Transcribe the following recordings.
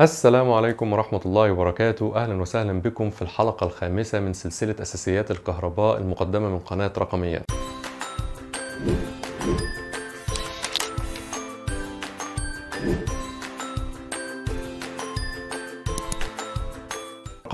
السلام عليكم ورحمة الله وبركاته أهلا وسهلا بكم في الحلقة الخامسة من سلسلة أساسيات الكهرباء المقدمة من قناة رقميات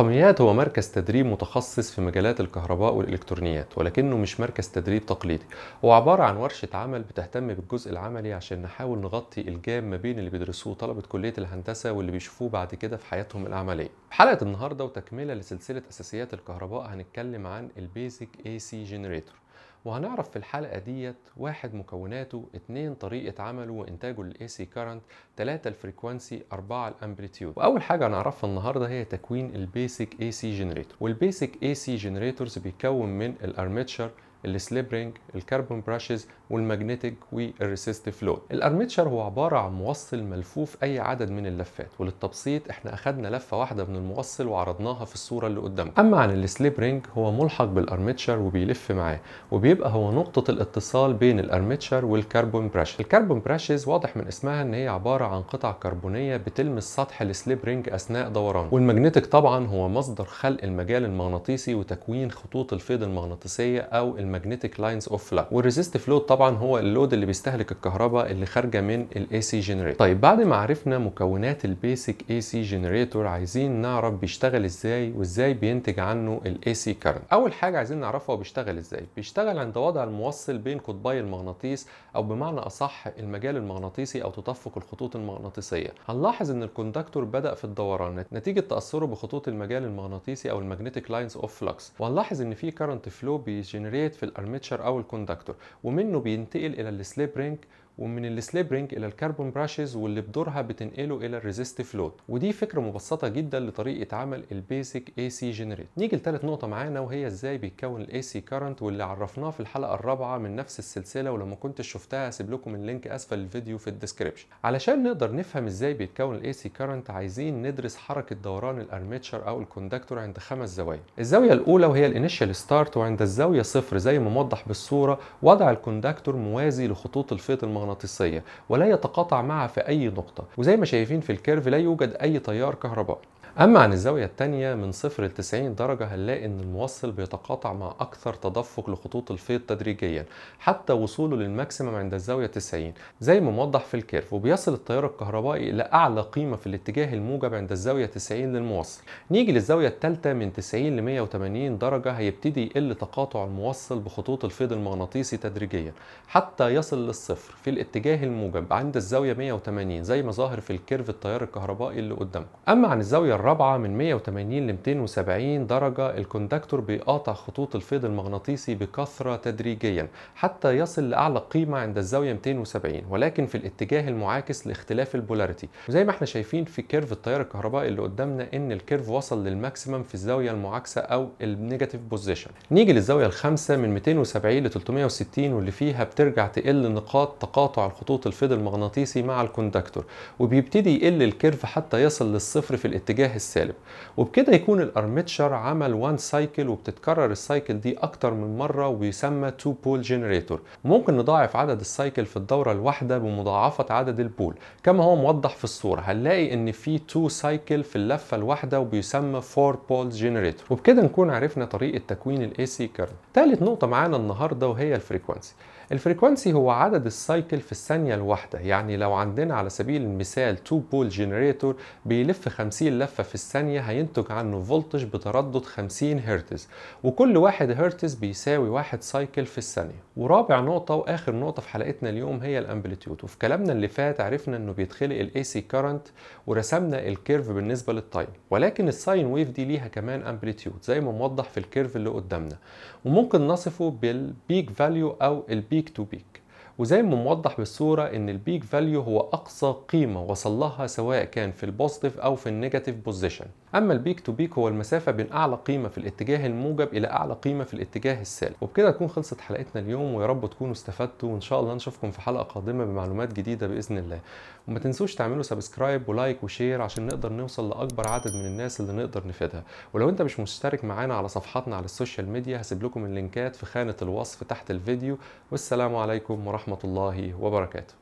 الرقميات هو مركز تدريب متخصص في مجالات الكهرباء والإلكترونيات ولكنه مش مركز تدريب تقليدي هو عبارة عن ورشة عمل بتهتم بالجزء العملي عشان نحاول نغطي الجام ما بين اللي بيدرسوه طلبة كلية الهندسة واللي بيشوفوه بعد كده في حياتهم العملية في حلقة النهاردة وتكملة لسلسلة أساسيات الكهرباء هنتكلم عن البيزك اي سي جنريتور وهنعرف في الحلقة ديت واحد مكوناته اتنين طريقة عمله وإنتاجه للاي سي كارنت تلاتة الفريكوانسي أربعة الأمبليتيود وأول حاجة هنعرفها النهاردة هي تكوين البيسك اي سي جنريتور والبيسك اي سي جنريتورز بيتكون من الأرميتشر السليب رينج الكربون براشز والماجنتيك والريسيستيف لود الارميتشر هو عباره عن موصل ملفوف اي عدد من اللفات وللتبسيط احنا اخدنا لفه واحده من الموصل وعرضناها في الصوره اللي قدامنا اما عن السليب رينج هو ملحق بالارميتشر وبيلف معاه وبيبقى هو نقطه الاتصال بين الارميتشر والكربون براش الكربون براشز واضح من اسمها ان هي عباره عن قطع كربونيه بتلمس سطح السليب رينج اثناء دورانه والماجنتيك طبعا هو مصدر خلق المجال المغناطيسي وتكوين خطوط الفيض المغناطيسيه او الماجنتيك لاينز اوف لاين والريزستيف لود طبعا طبعا هو اللود اللي بيستهلك الكهرباء اللي خارجه من الاي سي جنريتور طيب بعد ما عرفنا مكونات البيسك اي سي جنريتور عايزين نعرف بيشتغل ازاي وازاي بينتج عنه الاي سي كارنت اول حاجه عايزين نعرفها هو بيشتغل ازاي بيشتغل عند وضع الموصل بين قطبي المغناطيس او بمعنى اصح المجال المغناطيسي او تدفق الخطوط المغناطيسيه هنلاحظ ان الكوندكتور بدا في الدوران نتيجه تاثره بخطوط المجال المغناطيسي او الماجنتيك لاينز اوف فلكس وهنلاحظ ان في كارنت فلو بيجنريت في الارميتشر او الكوندكتور ومنه بي بينتقل الى السليب رينج ومن السليبرينج الى الكربون براشز واللي بدورها بتنقله الى الريزيست فلوت ودي فكره مبسطه جدا لطريقه عمل البيسك اي سي جنريت نيجي لثالث نقطه معانا وهي ازاي بيتكون الاي سي كارنت واللي عرفناه في الحلقه الرابعه من نفس السلسله ولو ما كنتش شفتها هسيب لكم اللينك اسفل الفيديو في الديسكربشن علشان نقدر نفهم ازاي بيتكون الاي سي كارنت عايزين ندرس حركه دوران الارميتشر او الكوندكتور عند خمس زوايا الزاويه الاولى وهي الانيشال ستارت وعند الزاويه صفر زي ما موضح بالصوره وضع الكوندكتور موازي لخطوط الفيض المغناطيسي مغناطيسية ولا يتقاطع معها في أي نقطة وزي ما شايفين في الكيرف لا يوجد أي تيار كهربائي أما عن الزاوية الثانيه من صفر ل 90 درجة هنلاقي إن الموصل بيتقاطع مع أكثر تدفق لخطوط الفيض تدريجيا حتى وصوله للماكسيمم عند الزاوية 90 زي ما موضح في الكيرف وبيصل التيار الكهربائي إلى أعلى قيمة في الاتجاه الموجب عند الزاوية 90 للموصل نيجي للزاوية الثالثة من 90 ل 180 درجة هيبتدي يقل تقاطع الموصل بخطوط الفيض المغناطيسي تدريجيا حتى يصل للصفر في الاتجاه الموجب عند الزاوية 180 زي ما ظاهر في الكيرف التيار الكهربائي اللي قدامكم أما عن الزاوية الرابعة من 180 ل 270 درجة الكوندكتور بيقاطع خطوط الفيض المغناطيسي بكثرة تدريجيا حتى يصل لأعلى قيمة عند الزاوية 270 ولكن في الاتجاه المعاكس لاختلاف البولاريتي وزي ما احنا شايفين في كيرف التيار الكهربائي اللي قدامنا ان الكيرف وصل للماكسيمم في الزاوية المعاكسة أو النيجاتيف بوزيشن نيجي للزاوية الخامسة من 270 ل 360 واللي فيها بترجع تقل نقاط تقاطع تقاطع الخطوط الفيض المغناطيسي مع الكوندكتور وبيبتدي يقل الكيرف حتى يصل للصفر في الاتجاه السالب وبكده يكون الارمتشر عمل وان سايكل وبتتكرر السايكل دي اكتر من مره ويسمى تو بول جنريتور ممكن نضاعف عدد السايكل في الدوره الواحده بمضاعفه عدد البول كما هو موضح في الصوره هنلاقي ان في تو سايكل في اللفه الواحده وبيسمى فور بول جنريتور وبكده نكون عرفنا طريقه تكوين الاي سي كارنت ثالث نقطه معانا النهارده وهي الفريكوانسي الفريكوانسي هو عدد السايكل بتتشكل في الثانية الواحدة يعني لو عندنا على سبيل المثال تو بول جنريتور بيلف 50 لفة في الثانية هينتج عنه فولتج بتردد 50 هرتز وكل واحد هرتز بيساوي واحد سايكل في الثانية ورابع نقطة وآخر نقطة في حلقتنا اليوم هي الأمبليتيود وفي كلامنا اللي فات عرفنا إنه بيتخلق الاي سي كارنت ورسمنا الكيرف بالنسبة للتايم ولكن الساين ويف دي ليها كمان امبليتيود زي ما موضح في الكيرف اللي قدامنا وممكن نصفه بالبيك فاليو أو البيك تو بيك وزي ما موضح بالصورة ان البيك فاليو هو اقصى قيمة وصل لها سواء كان في البوزيتيف او في النيجاتيف بوزيشن اما البيك تو بيك هو المسافة بين اعلى قيمة في الاتجاه الموجب الى اعلى قيمة في الاتجاه السالب وبكده تكون خلصت حلقتنا اليوم ويا رب تكونوا استفدتوا وان شاء الله نشوفكم في حلقة قادمة بمعلومات جديدة باذن الله وما تنسوش تعملوا سبسكرايب ولايك وشير عشان نقدر نوصل لاكبر عدد من الناس اللي نقدر نفيدها ولو انت مش مشترك معانا على صفحاتنا على السوشيال ميديا هسيب لكم اللينكات في خانة الوصف تحت الفيديو والسلام عليكم ورحمة ورحمة الله وبركاته